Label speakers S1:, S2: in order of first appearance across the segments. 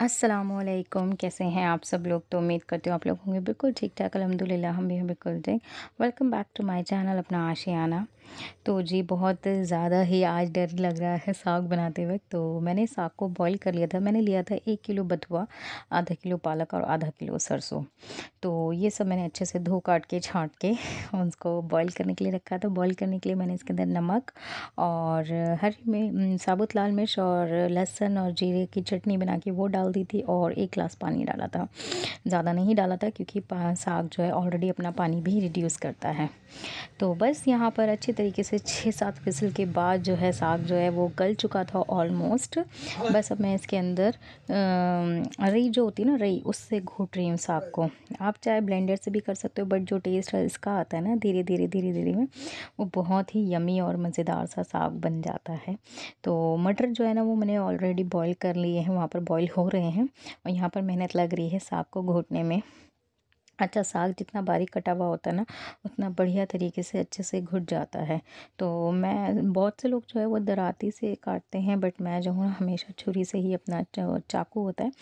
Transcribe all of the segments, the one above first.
S1: असलम कैसे हैं आप सब लोग तो उम्मीद करते हो आप लोग होंगे बिल्कुल ठीक ठाक अलहमदिल्ला हम भी हैं बिल्कुल ठीक welcome back to my channel अपना आशियाना तो जी बहुत ज़्यादा ही आज डर लग रहा है साग बनाते वक्त तो मैंने साग को बॉईल कर लिया था मैंने लिया था एक किलो बथुआ आधा किलो पालक और आधा किलो सरसों तो ये सब मैंने अच्छे से धो काट के छाँट के उसको बॉयल करने के लिए रखा था बॉयल करने के लिए मैंने इसके अंदर नमक और हरी में साबुत लाल मिर्च और लहसुन और जीरे की चटनी बना के वो डाल डाल दी थी और एक ग्लास पानी डाला था ज़्यादा नहीं डाला था क्योंकि साग जो है ऑलरेडी अपना पानी भी रिड्यूस करता है तो बस यहाँ पर अच्छे तरीके से छः सात फिसल के बाद जो है साग जो है वो गल चुका था ऑलमोस्ट बस अब मैं इसके अंदर रई जो होती है ना रई उससे घूट रही हूँ साग को आप चाहे ब्लेंडर से भी कर सकते हो बट जो टेस्ट इसका आता है ना धीरे धीरे धीरे धीरे में वो बहुत ही यमी और मज़ेदार सा साग बन जाता है तो मटर जो है ना वो मैंने ऑलरेडी बॉयल कर लिए हैं वहाँ पर बॉयल हो रहे रहे हैं और यहाँ पर मेहनत लग रही है साग को घोटने में अच्छा साग जितना बारीक कटा हुआ होता है ना उतना बढ़िया तरीके से अच्छे से घुट जाता है तो मैं बहुत से लोग जो है वो दराती से काटते हैं बट मैं जो हूँ हमेशा छुरी से ही अपना चाकू होता है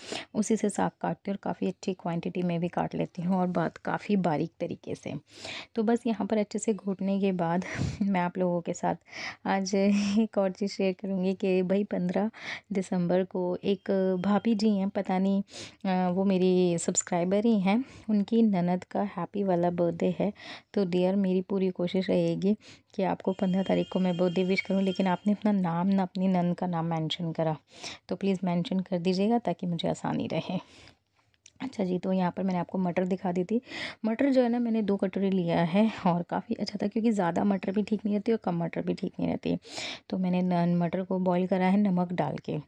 S1: उसी से साग काटती हूँ और काफ़ी अच्छी क्वांटिटी में भी काट लेती हूँ और बात काफ़ी बारीक तरीके से तो बस यहाँ पर अच्छे से घुटने के बाद मैं आप लोगों के साथ आज एक और चीज़ शेयर करूँगी कि भाई पंद्रह दिसंबर को एक भाभी जी हैं पता नहीं वो मेरी सब्सक्राइबर ही हैं उनकी ननद का हैप्पी वाला बर्थडे है तो डियर मेरी पूरी कोशिश रहेगी कि आपको पंद्रह तारीख को मैं बर्थडे विश करूं लेकिन आपने अपना नाम ना अपनी नंद का नाम मेंशन करा तो प्लीज़ मेंशन कर दीजिएगा ताकि मुझे आसानी रहे अच्छा जी तो यहाँ पर मैंने आपको मटर दिखा दी थी मटर जो है ना मैंने दो कटोरी लिया है और काफ़ी अच्छा था क्योंकि ज़्यादा मटर भी ठीक नहीं रहती और कम मटर भी ठीक नहीं रहती तो मैंने मटर को बॉईल करा है नमक डाल के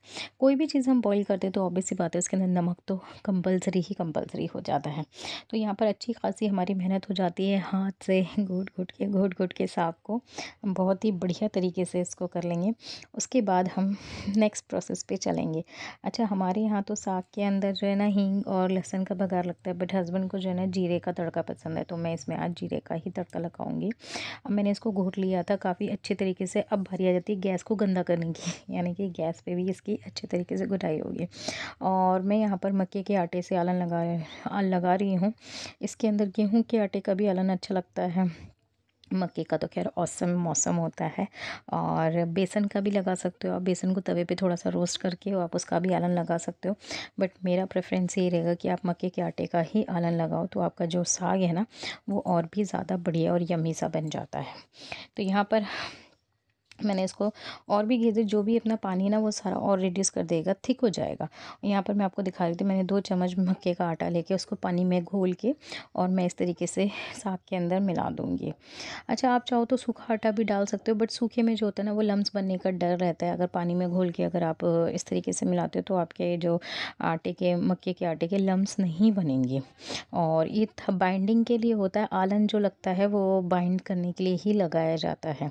S1: कोई भी चीज़ हम बॉईल करते हैं तो ऑब्वियसली बात है उसके अंदर नमक तो कंपलसरी ही कंपलसरी हो जाता है तो यहाँ पर अच्छी खासी हमारी मेहनत हो जाती है हाथ से घुट घुट के घुट घुट के साग को बहुत ही बढ़िया तरीके से इसको कर लेंगे उसके बाद हम नेक्स्ट प्रोसेस पे चलेंगे अच्छा हमारे यहाँ तो साग के अंदर जो है ना हींग और लहसन का बघार लगता है बट हस्बैंड को जो है ना जीरे का तड़का पसंद है तो मैं इसमें आज जीरे का ही तड़का लगाऊंगी अब मैंने इसको घोट लिया था काफ़ी अच्छे तरीके से अब भरी आ जाती है गैस को गंदा करने की यानी कि गैस पे भी इसकी अच्छे तरीके से घुटाई होगी और मैं यहाँ पर मक्के के आटे से आलन लगा लगा रही हूँ इसके अंदर गेहूँ के आटे का भी आलन अच्छा लगता है मक्के का तो खैर औसम मौसम होता है और बेसन का भी लगा सकते हो आप बेसन को तवे पे थोड़ा सा रोस्ट करके आप उसका भी आलन लगा सकते हो बट मेरा प्रेफरेंस ये रहेगा कि आप मक्के के आटे का ही आलन लगाओ तो आपका जो साग है ना वो और भी ज़्यादा बढ़िया और यमी सा बन जाता है तो यहाँ पर मैंने इसको और भी घेर जो भी अपना पानी है ना वो सारा और रिड्यूस कर देगा थिक हो जाएगा यहाँ पर मैं आपको दिखा रही थी मैंने दो चम्मच मक्के का आटा लेके उसको पानी में घोल के और मैं इस तरीके से साग के अंदर मिला दूँगी अच्छा आप चाहो तो सूखा आटा भी डाल सकते हो बट सूखे में जो होता है ना वो लम्ब बनने का डर रहता है अगर पानी में घोल के अगर आप इस तरीके से मिलाते हो तो आपके जो आटे के मक्के के आटे के लम्स नहीं बनेंगे और ये बाइंडिंग के लिए होता है आलन जो लगता है वो बाइंड करने के लिए ही लगाया जाता है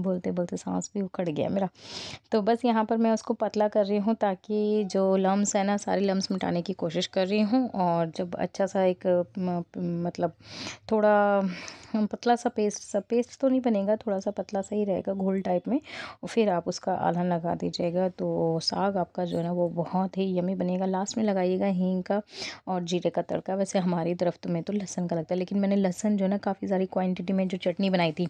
S1: बोलते बोलते सांस भी उखड़ गया मेरा तो बस यहाँ पर मैं उसको पतला कर रही हूँ ताकि जो लम्स है ना सारे लम्स मिटाने की कोशिश कर रही हूँ और जब अच्छा सा एक मतलब थोड़ा पतला सा पेस्ट सा पेस्ट तो नहीं बनेगा थोड़ा सा पतला सा ही रहेगा घोल टाइप में और फिर आप उसका आधा लगा दीजिएगा तो साग आपका जो है ना वो बहुत ही यमी बनेगा लास्ट में लगाइएगा हींग का और जीरे का तड़का वैसे हमारी तरफ तो मैं तो लहसन का लगता है लेकिन मैंने लहसन जो है ना काफ़ी सारी क्वान्टिटी में जो चटनी बनाई थी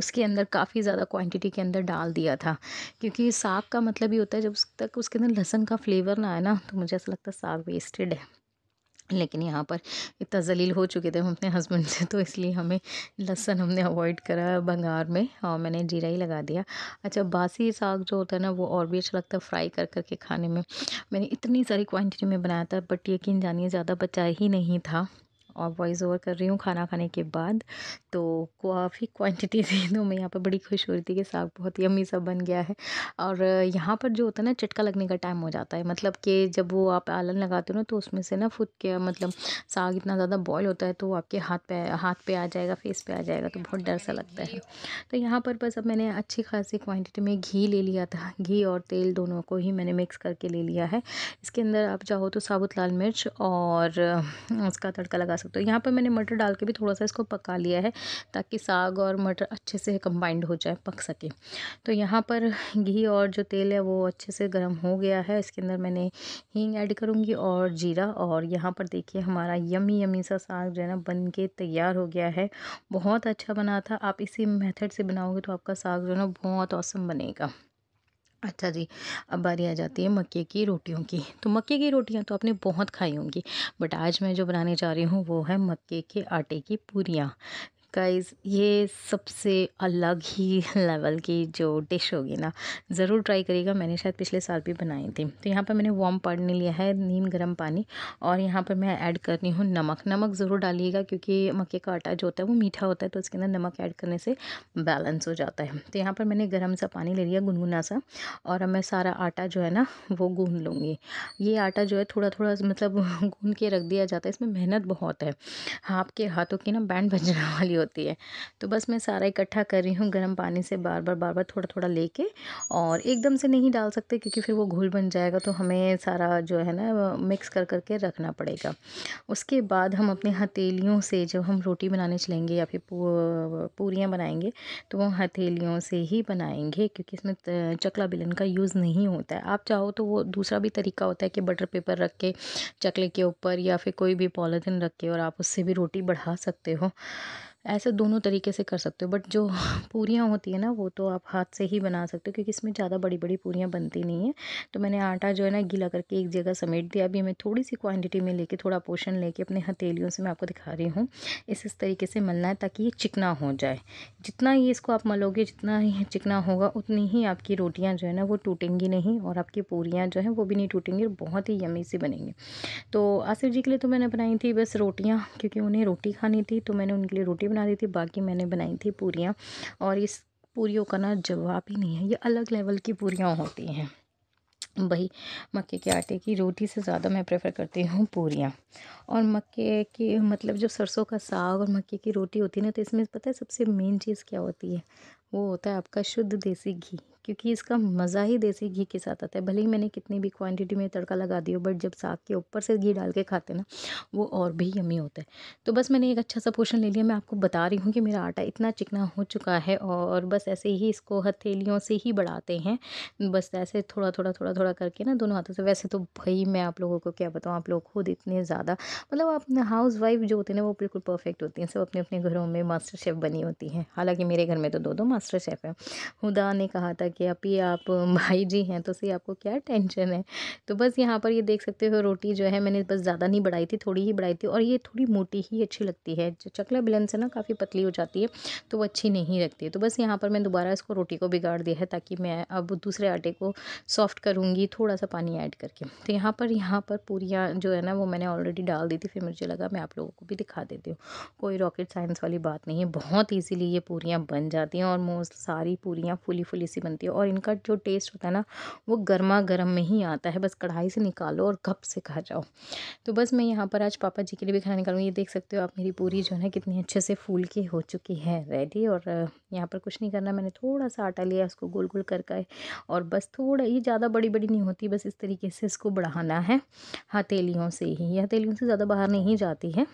S1: उसके अंदर काफ़ी ज़्यादा थोड़ा क्वांटिटी के अंदर डाल दिया था क्योंकि साग का मतलब ये होता है जब तक उसके अंदर लहसन का फ्लेवर ना आए ना तो मुझे ऐसा लगता है साग वेस्टेड है लेकिन यहाँ पर इतना जलील हो चुके थे हम अपने हस्बैंड से तो इसलिए हमें लहसन हमने अवॉइड करा बंगार में और मैंने जीरा ही लगा दिया अच्छा बासी साग जो होता है ना वो और भी अच्छा लगता है फ्राई कर कर के खाने में मैंने इतनी सारी क्वांटिटी में बनाया था बट यकीन जानिए ज़्यादा बचा ही नहीं था और वॉइस ओवर कर रही हूँ खाना खाने के बाद तो काफ़ी क्वांटिटी थी तो मैं यहाँ पर बड़ी खुश हो रही थी कि साग बहुत ही अम्मी सा बन गया है और यहाँ पर जो होता है ना चटका लगने का टाइम हो जाता है मतलब कि जब वो आप आलन लगाते हो ना तो उसमें से ना फुट के मतलब साग इतना ज़्यादा बॉयल होता है तो आपके हाथ पे हाथ पे आ जाएगा फेस पे आ जाएगा तो बहुत डर सा लगता है तो यहाँ पर बस अब मैंने अच्छी खासी क्वान्टिटी में घी ले लिया था घी और तेल दोनों को ही मैंने मिक्स करके ले लिया है इसके अंदर आप चाहो तो साबुत लाल मिर्च और उसका तड़का लगा सकते हो यहाँ पर मैंने मटर डाल के भी थोड़ा सा इसको पका लिया है ताकि साग और मटर अच्छे से कंबाइंड हो जाए पक सके तो यहाँ पर घी और जो तेल है वो अच्छे से गर्म हो गया है इसके अंदर मैंने हींग ऐड करूँगी और जीरा और यहाँ पर देखिए हमारा यमी यमी सा साग जो है ना बन के तैयार हो गया है बहुत अच्छा बना था आप इसी मेथड से बनाओगे तो आपका साग जो है ना बहुत औसम बनेगा अच्छा जी अब बारी आ जाती है मक्के की रोटियों की तो मक्के की रोटियां तो आपने बहुत खाई होंगी बट आज मैं जो बनाने जा रही हूँ वो है मक्के के आटे की पूरियाँ गाइस ये सबसे अलग ही लेवल की जो डिश होगी ना ज़रूर ट्राई करिएगा मैंने शायद पिछले साल भी बनाई थी तो यहाँ पर मैंने वॉम पानी लिया है नीम गर्म पानी और यहाँ पर मैं ऐड कर रही हूँ नमक नमक ज़रूर डालिएगा क्योंकि मक्के का आटा जो होता है वो मीठा होता है तो उसके अंदर नमक ऐड करने से बैलेंस हो जाता है तो यहाँ पर मैंने गर्म सा पानी ले लिया गुनगुना सा और अब मैं सारा आटा जो है ना वो गूँध लूँगी ये आटा जो है थोड़ा थोड़ा मतलब गूँध के रख दिया जाता है इसमें मेहनत बहुत है हाँ, आपके हाथों की ना बैंड बजने वाली हो होती है तो बस मैं सारा इकट्ठा कर रही हूँ गर्म पानी से बार बार बार बार थोड़ा थोड़ा लेके और एकदम से नहीं डाल सकते क्योंकि फिर वो घुल बन जाएगा तो हमें सारा जो है ना मिक्स कर करके रखना पड़ेगा उसके बाद हम अपने हथेलियों से जब हम रोटी बनाने चलेंगे या फिर पूरियाँ बनाएंगे तो वो हथेलियों से ही बनाएंगे क्योंकि इसमें चकला बेलन का यूज़ नहीं होता है आप चाहो तो वो दूसरा भी तरीका होता है कि बटर पेपर रख के चकले के ऊपर या फिर कोई भी पॉलीथिन रख के और आप उससे भी रोटी बढ़ा सकते हो ऐसे दोनों तरीके से कर सकते हो बट जो पूरियाँ होती है ना वो तो आप हाथ से ही बना सकते हो क्योंकि इसमें ज़्यादा बड़ी बड़ी पूरियाँ बनती नहीं हैं तो मैंने आटा जो है ना गीला करके एक जगह समेट दिया अभी मैं थोड़ी सी क्वांटिटी में लेके थोड़ा पोषण लेके अपने हथेलियों से मैं आपको दिखा रही हूँ इस इस तरीके से मलना है ताकि ये चिकना हो जाए जितना ही इसको आप मलोगे जितना ही चिकना होगा उतनी ही आपकी रोटियाँ जो है ना वो टूटेंगी नहीं और आपकी पूरियाँ जो हैं वो भी नहीं टूटेंगी और बहुत ही यमी सी बनेंगी तो आसिफ जी के लिए तो मैंने बनाई थी बस रोटियाँ क्योंकि उन्हें रोटी खानी थी तो मैंने उनके लिए रोटी बना दी थी बाकी मैंने बनाई थी पूरियाँ और इस पूरियों का ना जवाब ही नहीं है ये अलग लेवल की पूरियाँ होती हैं वही मक्के के आटे की रोटी से ज़्यादा मैं प्रेफर करती हूँ पूरियाँ और मक्के की मतलब जो सरसों का साग और मक्के की रोटी होती है ना तो इसमें पता है सबसे मेन चीज़ क्या होती है वो होता है आपका शुद्ध देसी घी क्योंकि इसका मज़ा ही देसी घी के साथ आता है भले ही मैंने कितनी भी क्वांटिटी में तड़का लगा दिया बट जब साग के ऊपर से घी डाल के खाते ना वो और भी यमी होता है तो बस मैंने एक अच्छा सा पोर्शन ले लिया मैं आपको बता रही हूँ कि मेरा आटा इतना चिकना हो चुका है और बस ऐसे ही इसको हथेलियों से ही बढ़ाते हैं बस ऐसे थोड़ा थोड़ा थोड़ा थोड़ा करके ना दोनों हाथों से वैसे तो भाई मैं आप लोगों को क्या बताऊँ आप लोग खुद इतने ज़्यादा मतलब आप हाउस वाइफ जो होते हैं ना वो बिल्कुल परफेक्ट होती हैं सब अपने अपने घरों में मास्टर शेफ़ बनी होती हैं हालाँकि मेरे घर में तो दो दो मास्टर शेफ़ हैं हुदा ने कहा था कि अभी आप भाई जी हैं तो सही आपको क्या टेंशन है तो बस यहाँ पर ये देख सकते हो रोटी जो है मैंने बस ज़्यादा नहीं बढ़ाई थी थोड़ी ही बढ़ाई थी और ये थोड़ी मोटी ही अच्छी लगती है जो चकला बिलन से ना काफ़ी पतली हो जाती है तो वो अच्छी नहीं लगती तो बस यहाँ पर मैं दोबारा इसको रोटी को बिगाड़ दिया है ताकि मैं अब दूसरे आटे को सॉफ्ट करूँगी थोड़ा सा पानी ऐड करके तो यहाँ पर यहाँ पर पूरियाँ जो है ना वो मैंने ऑलरेडी डाल दी थी फिर मुझे लगा मैं आप लोगों को भी दिखा देती हूँ कोई रॉकेट साइंस वाली बात नहीं है बहुत ईजीली ये पूरियाँ बन जाती हैं और मोस्ट सारी पूरियाँ फुली फुली सी बनती जाती है और इनका जो टेस्ट होता है ना वो गर्मा गर्म में ही आता है बस कढ़ाई से निकालो और घप से खा जाओ तो बस मैं यहाँ पर आज पापा जी के लिए भी खाना निकालूँ ये देख सकते हो आप मेरी पूरी जो है कितनी अच्छे से फूल की हो चुकी है रेडी और यहाँ पर कुछ नहीं करना मैंने थोड़ा सा आटा लिया उसको गोल गोल कर और बस थोड़ा ये ज़्यादा बड़ी बड़ी नहीं होती बस इस तरीके से इसको बढ़ाना है हथेलियों से ही हथेलियों से ज़्यादा बाहर नहीं जाती है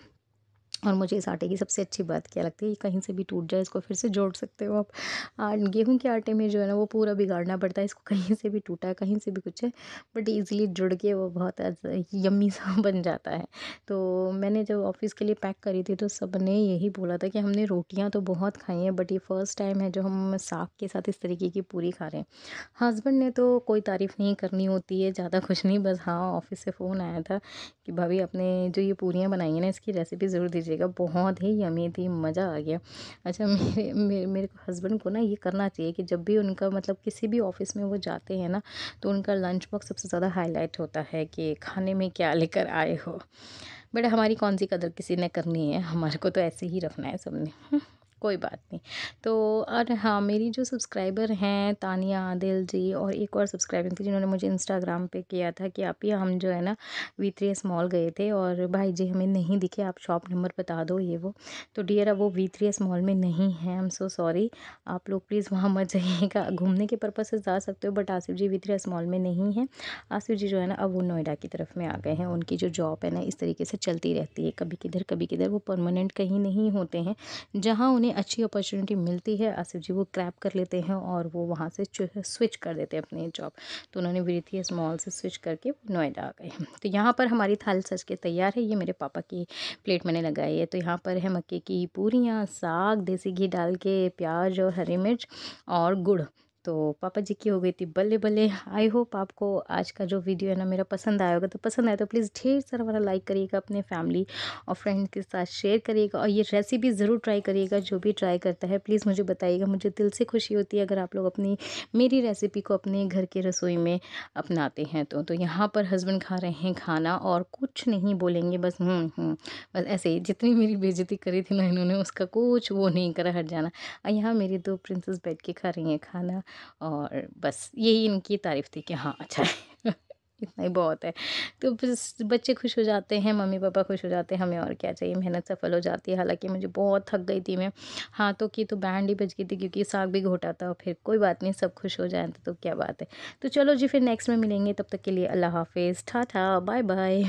S1: और मुझे इस आटे की सबसे अच्छी बात क्या लगती है ये कहीं से भी टूट जाए इसको फिर से जोड़ सकते हो आप गेहूं के आटे में जो है ना वो पूरा बिगाड़ना पड़ता है इसको कहीं से भी टूटा है कहीं से भी कुछ है बट ईज़िली जुड़ के वो बहुत यम्मी सा बन जाता है तो मैंने जब ऑफिस के लिए पैक करी थी तो सब ने यही बोला था कि हमने रोटियाँ तो बहुत खाई हैं बट ये फ़र्स्ट टाइम है जो हम साग के साथ इस तरीके की पूरी खा रहे हैं हस्बैंड ने तो कोई तारीफ़ नहीं करनी होती है ज़्यादा कुछ नहीं बस हाँ ऑफिस से फ़ोन आया था कि भाभी आपने जो ये पूरियाँ बनाई हैं ना इसकी रेसिपी ज़रूर दीजिए लीजिएगा बहुत ही यमी थी मज़ा आ गया अच्छा मेरे मेरे मेरे हस्बैंड को ना ये करना चाहिए कि जब भी उनका मतलब किसी भी ऑफ़िस में वो जाते हैं ना तो उनका लंच बॉक्स सबसे ज़्यादा हाईलाइट होता है कि खाने में क्या लेकर आए हो बट हमारी कौन सी कदर किसी ने करनी है हमारे को तो ऐसे ही रखना है सबने कोई बात नहीं तो और हाँ मेरी जो सब्सक्राइबर हैं तानिया आदिल जी और एक और सब्सक्राइबर थी जिन्होंने मुझे इंस्टाग्राम पे किया था कि आप ही हम जो है ना वी थ्री एस मॉल गए थे और भाई जी हमें नहीं दिखे आप शॉप नंबर बता दो ये वो तो डियर अब वो वी थ्री एस मॉल में नहीं है आई एम सो सॉरी आप लोग प्लीज़ वहाँ मत जाइएगा घूमने के पर्पज़ से जा सकते हो but Asif ji V three S mall में नहीं है आसिफ जी जो है ना अब वो नोएडा की तरफ में आ गए हैं उनकी जो जॉब है ना इस तरीके से चलती रहती है कभी किधर कभी किधर वो परमानेंट कहीं नहीं होते हैं जहाँ उन्हें उन्हें अच्छी अपॉर्चुनिटी मिलती है आसिफ जी वो क्रैप कर लेते हैं और वो वहाँ से स्विच कर देते हैं अपनी जॉब तो उन्होंने विरिथियस स्मॉल से स्विच करके नोएडा आ गए तो यहाँ पर हमारी थाली सज के तैयार है ये मेरे पापा की प्लेट मैंने लगाई है तो यहाँ पर है मक्के की पूरियाँ साग देसी घी डाल के प्याज और हरी मिर्च और गुड़ तो पापा जी की हो गई थी बल्ले बल्ले आई होप आपको आज का जो वीडियो है ना मेरा पसंद आया होगा तो पसंद आया तो प्लीज़ ढेर सारा वाला लाइक करिएगा अपने फैमिली और फ्रेंड के साथ शेयर करिएगा और ये रेसिपी ज़रूर ट्राई करिएगा जो भी ट्राई करता है प्लीज़ मुझे बताइएगा मुझे दिल से खुशी होती है अगर आप लोग अपनी मेरी रेसिपी को अपने घर के रसोई में अपनाते हैं तो तो यहाँ पर हस्बैंड खा रहे हैं खाना और कुछ नहीं बोलेंगे बस हूँ हम्म, हम्म, बस ऐसे ही जितनी मेरी बेजती करी थी ना इन्होंने उसका कुछ वो नहीं करा हट जाना और यहाँ मेरी दो प्रिंसेस बैठ के खा रही हैं खाना और बस यही इनकी तारीफ़ थी कि हाँ अच्छा है इतना ही बहुत है तो बस बच्चे खुश हो जाते हैं मम्मी पापा खुश हो जाते हैं हमें और क्या चाहिए मेहनत सफल हो जाती है हालांकि मुझे बहुत थक गई थी मैं हाथों तो की तो बैंड ही बच गई थी क्योंकि साग भी घोटा था फिर कोई बात नहीं सब खुश हो जाए तो, तो क्या बात है तो चलो जी फिर नेक्स्ट में मिलेंगे तब तक के लिए अल्लाह हाफिज़ ठा ठा बाय बाय